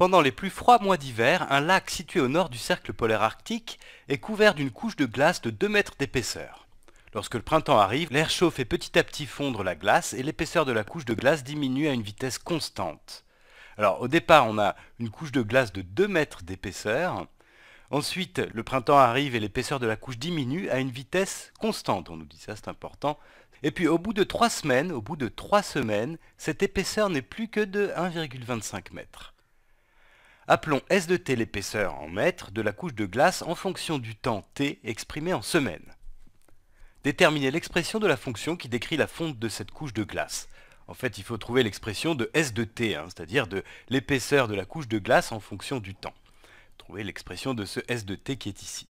Pendant les plus froids mois d'hiver, un lac situé au nord du cercle polaire arctique est couvert d'une couche de glace de 2 mètres d'épaisseur. Lorsque le printemps arrive, l'air chaud fait petit à petit fondre la glace et l'épaisseur de la couche de glace diminue à une vitesse constante. Alors au départ, on a une couche de glace de 2 mètres d'épaisseur. Ensuite, le printemps arrive et l'épaisseur de la couche diminue à une vitesse constante. On nous dit ça, c'est important. Et puis au bout de 3 semaines, au bout de 3 semaines, cette épaisseur n'est plus que de 1,25 mètres. Appelons S de t l'épaisseur en mètres de la couche de glace en fonction du temps t exprimé en semaine. Déterminez l'expression de la fonction qui décrit la fonte de cette couche de glace. En fait, il faut trouver l'expression de S de t, hein, c'est-à-dire de l'épaisseur de la couche de glace en fonction du temps. Trouver l'expression de ce S de t qui est ici.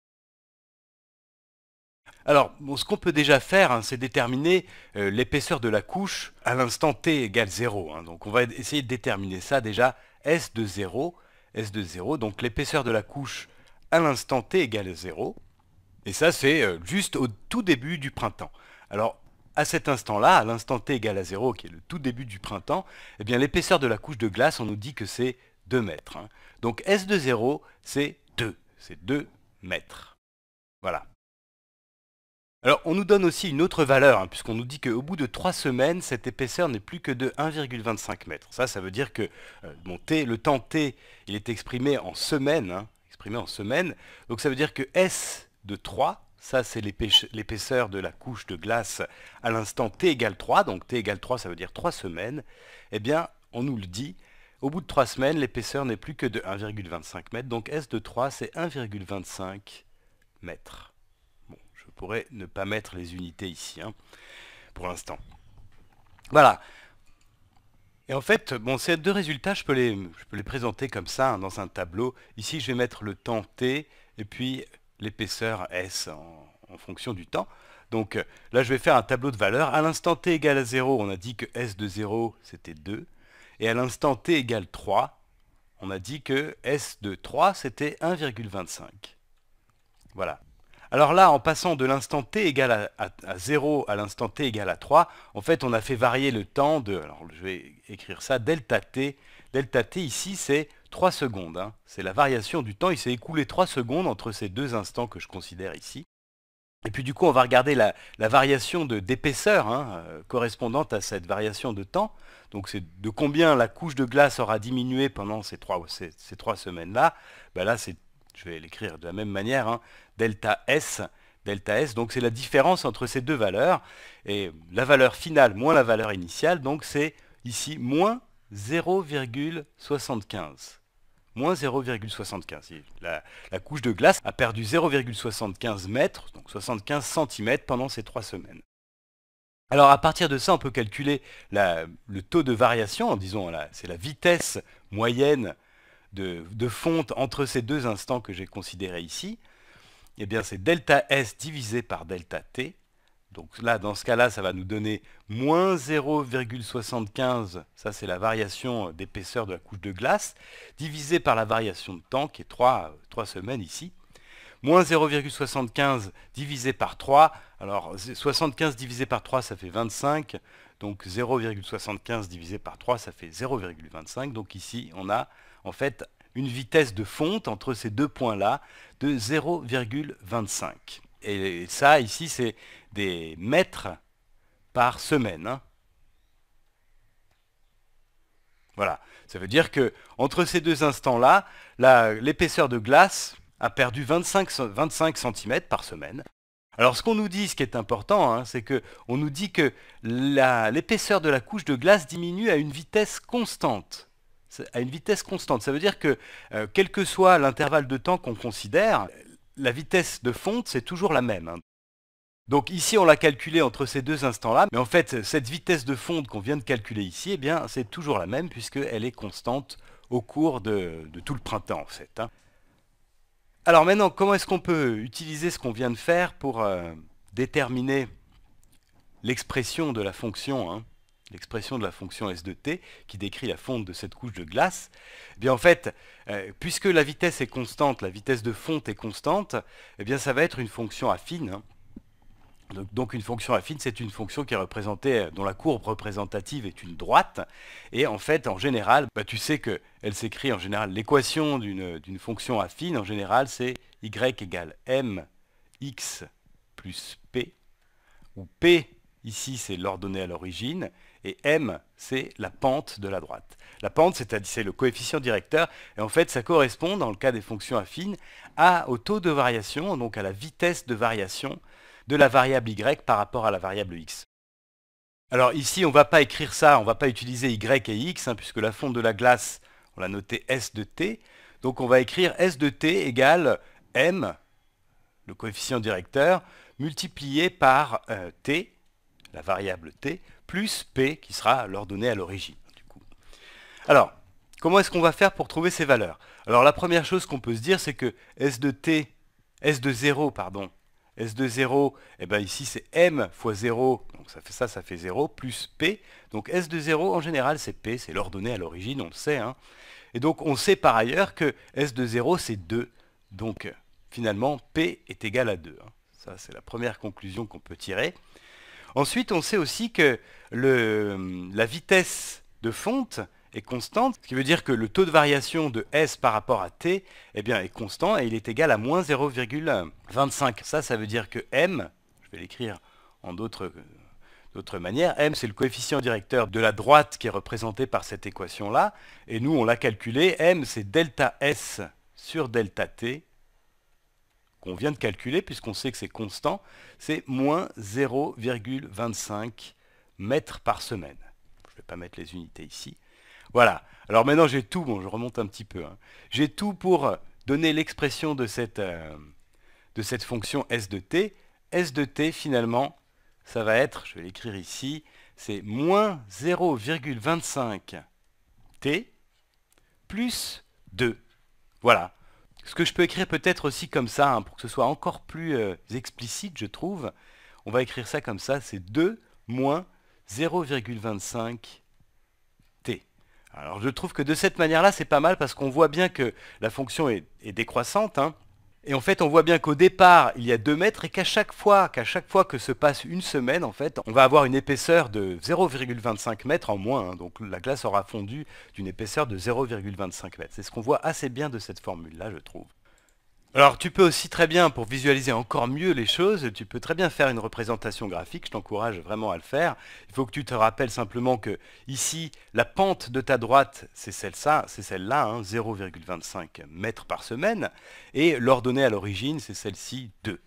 Alors, ce qu'on peut déjà faire, hein, c'est déterminer euh, l'épaisseur de la couche à l'instant t égale 0. Hein. donc on va essayer de déterminer ça déjà, S de 0 S de 0. Donc l'épaisseur de la couche à l'instant t égale 0. Et ça, c'est euh, juste au tout début du printemps. Alors, à cet instant-là, à l'instant t égale à 0, qui est le tout début du printemps, eh bien l'épaisseur de la couche de glace, on nous dit que c'est 2 mètres. Hein. Donc S de 0, c'est 2. C'est 2 mètres. Voilà. Alors on nous donne aussi une autre valeur, hein, puisqu'on nous dit qu'au bout de 3 semaines, cette épaisseur n'est plus que de 1,25 m. Ça, ça veut dire que euh, le temps t, il est exprimé en semaines, hein, exprimé en semaines. Donc ça veut dire que S de 3, ça c'est l'épaisseur de la couche de glace à l'instant t égale 3, donc t égale 3 ça veut dire 3 semaines, eh bien on nous le dit, au bout de 3 semaines l'épaisseur n'est plus que de 1,25 m donc S de 3 c'est 1,25 mètre pourrait ne pas mettre les unités ici, hein, pour l'instant. Voilà. Et en fait, bon, ces deux résultats, je peux les, je peux les présenter comme ça hein, dans un tableau. Ici, je vais mettre le temps T et puis l'épaisseur S en, fonction du temps. Donc là, je vais faire un tableau de valeurs. À l'instant T égale à 0, on a dit que S de 0, c'était 2. Et à l'instant T égale 3, on a dit que S de 3, c'était 1,25. Voilà. Alors là, en passant de l'instant t égal à, 0 à l'instant t égal à 3, en fait, on a fait varier le temps de, alors je vais écrire ça, delta t. Delta t ici, c'est 3 secondes. Hein. C'est la variation du temps. Il s'est écoulé 3 secondes entre ces deux instants que je considère ici. Et puis du coup, on va regarder la, variation d'épaisseur hein, euh, correspondante à cette variation de temps. Donc c'est de combien la couche de glace aura diminué pendant ces trois, semaines-là. Ben là, c'est je vais l'écrire de la même manière, hein. delta S, delta S, donc c'est la différence entre ces deux valeurs, et la valeur finale moins la valeur initiale, donc c'est ici moins 0,75. Moins 0,75. La, couche de glace a perdu 0,75 mètres, donc 75 cm pendant ces trois semaines. Alors à partir de ça, on peut calculer le taux de variation, disons, disant c'est la vitesse moyenne de, fonte entre ces deux instants que j'ai considérés ici, eh bien c'est delta S divisé par delta T. Donc là, dans ce cas-là, ça va nous donner moins 0,75, ça c'est la variation d'épaisseur de la couche de glace, divisé par la variation de temps, qui est 3 semaines ici. Moins 0,75 divisé par 3, alors 75 divisé par 3, ça fait 25, donc 0,75 divisé par 3, ça fait 0,25, donc ici on a en fait une vitesse de fonte entre ces deux points-là de 0,25. Et ça, ici, c'est des mètres par semaine. Hein. Voilà. Ça veut dire qu'entre ces deux instants-là, l'épaisseur de glace a perdu 25, cm par semaine. Alors ce qu'on nous dit, ce qui est important, hein, c'est qu'on nous dit que l'épaisseur de la couche de glace diminue à une vitesse constante à une vitesse constante. Ça veut dire que, euh, quel que soit l'intervalle de temps qu'on considère, la vitesse de fonte, c'est toujours la même. Hein. Donc ici, on l'a calculé entre ces deux instants-là, mais en fait, cette vitesse de fonte qu'on vient de calculer ici, eh bien, c'est toujours la même, puisqu'elle est constante au cours de, tout le printemps, en fait. Hein. Alors maintenant, comment est-ce qu'on peut utiliser ce qu'on vient de faire pour euh, déterminer l'expression de la fonction hein? l'expression de la fonction S de t, qui décrit la fonte de cette couche de glace, eh bien en fait, euh, puisque la vitesse est constante, la vitesse de fonte est constante, eh bien ça va être une fonction affine. Donc, une fonction affine, c'est une fonction qui représentée, euh, dont la courbe représentative est une droite. Et en fait, en général, bah, tu sais qu'elle s'écrit en général, l'équation d'une fonction affine, en général, c'est y égale mx plus p, où p, ici, c'est l'ordonnée à l'origine, et M, c'est la pente de la droite. La pente, c'est à dire c'est le coefficient directeur. Et en fait, ça correspond, dans le cas des fonctions affines, au taux de variation, donc à la vitesse de variation de la variable y par rapport à la variable x. Alors ici, on ne va pas écrire ça, on ne va pas utiliser y et x, hein, puisque la fonte de la glace, on l'a noté s de t. Donc on va écrire s de t égale m, le coefficient directeur, multiplié par euh, t, la variable t, plus P qui sera l'ordonnée à l'origine. Alors, comment est-ce qu'on va faire pour trouver ces valeurs Alors la première chose qu'on peut se dire, c'est que S de T, S de 0, pardon, S de 0, et eh bien ici c'est M fois 0, donc ça fait ça, ça fait 0, plus P. Donc S de 0, en général, c'est P, c'est l'ordonnée à l'origine, on le sait. Hein. Et donc on sait par ailleurs que S de 0, c'est 2. Donc finalement, P est égal à 2. Hein. Ça, c'est la première conclusion qu'on peut tirer. Ensuite, on sait aussi que la vitesse de fonte est constante, ce qui veut dire que le taux de variation de S par rapport à T eh est constant et il est égal à moins 0,25. Ça, ça veut dire que M, je vais l'écrire en euh, d'autres manières, m, c'est le coefficient directeur de la droite qui est représenté par cette équation-là. Et nous, on l'a calculé. m, c'est delta s sur delta t on vient de calculer, puisqu'on sait que c'est constant, c'est moins 0,25 mètres par semaine. Je ne vais pas mettre les unités ici. Voilà. Alors maintenant, j'ai tout. Bon, je remonte un petit peu. Hein. J'ai tout pour donner l'expression de, euh, de cette, fonction S de t. S de t, finalement, ça va être, je vais l'écrire ici, c'est moins 0,25 t plus 2. Voilà. Ce que je peux écrire peut-être aussi comme ça, hein, pour que ce soit encore plus euh, explicite, je trouve, on va écrire ça comme ça, c'est 2 moins 0,25 t. Alors je trouve que de cette manière-là, c'est pas mal parce qu'on voit bien que la fonction est, décroissante. Hein. Et en fait, on voit bien qu'au départ, il y a 2 mètres et qu'à chaque fois, qu'à chaque fois que se passe une semaine, en fait, on va avoir une épaisseur de 0,25 mètres en moins. Hein. donc la glace aura fondu d'une épaisseur de 0,25 mètres. C'est ce qu'on voit assez bien de cette formule-là, je trouve. Alors tu peux aussi très bien, pour visualiser encore mieux les choses, tu peux très bien faire une représentation graphique, je t'encourage vraiment à le faire. Il faut que tu te rappelles simplement que ici, la pente de ta droite, c'est celle-là, c'est celle-là, 0,25 hein, mètres par semaine, et l'ordonnée à l'origine, c'est celle-ci 2.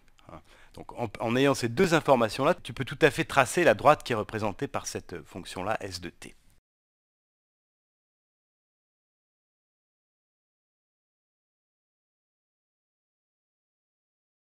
Donc en, en ayant ces deux informations-là, tu peux tout à fait tracer la droite qui est représentée par cette fonction-là, S de t.